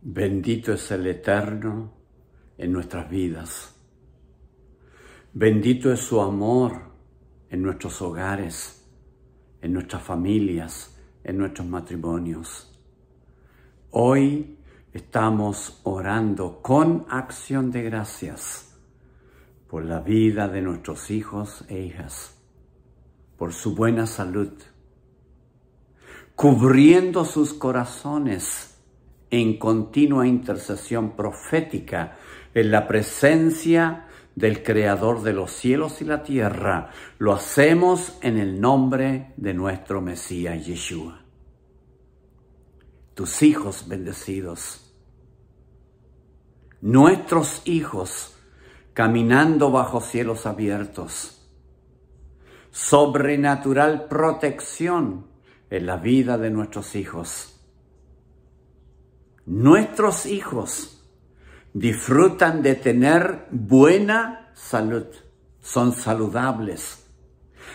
Bendito es el Eterno en nuestras vidas. Bendito es su amor en nuestros hogares, en nuestras familias, en nuestros matrimonios. Hoy estamos orando con acción de gracias por la vida de nuestros hijos e hijas, por su buena salud, cubriendo sus corazones en continua intercesión profética, en la presencia del Creador de los cielos y la tierra. Lo hacemos en el nombre de nuestro Mesías Yeshua. Tus hijos bendecidos, nuestros hijos caminando bajo cielos abiertos, sobrenatural protección en la vida de nuestros hijos nuestros hijos disfrutan de tener buena salud, son saludables.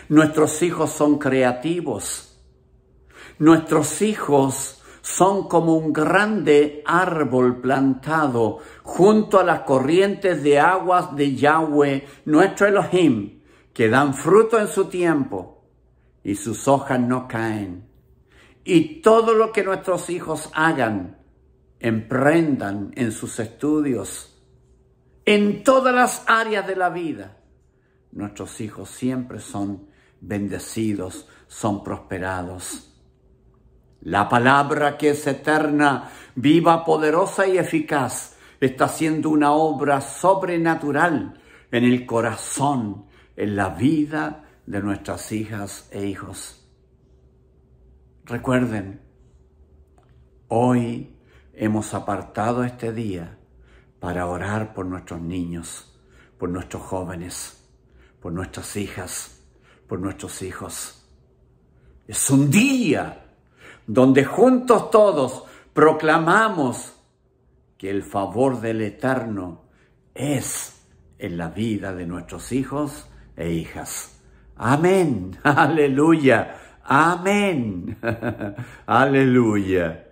Nuestros hijos son creativos. Nuestros hijos son como un grande árbol plantado junto a las corrientes de aguas de Yahweh, nuestro Elohim, que dan fruto en su tiempo y sus hojas no caen. Y todo lo que nuestros hijos hagan emprendan en sus estudios, en todas las áreas de la vida. Nuestros hijos siempre son bendecidos, son prosperados. La palabra que es eterna, viva, poderosa y eficaz, está haciendo una obra sobrenatural en el corazón, en la vida de nuestras hijas e hijos. Recuerden, hoy hemos apartado este día para orar por nuestros niños, por nuestros jóvenes, por nuestras hijas, por nuestros hijos. Es un día donde juntos todos proclamamos que el favor del Eterno es en la vida de nuestros hijos e hijas. Amén, aleluya, amén, aleluya.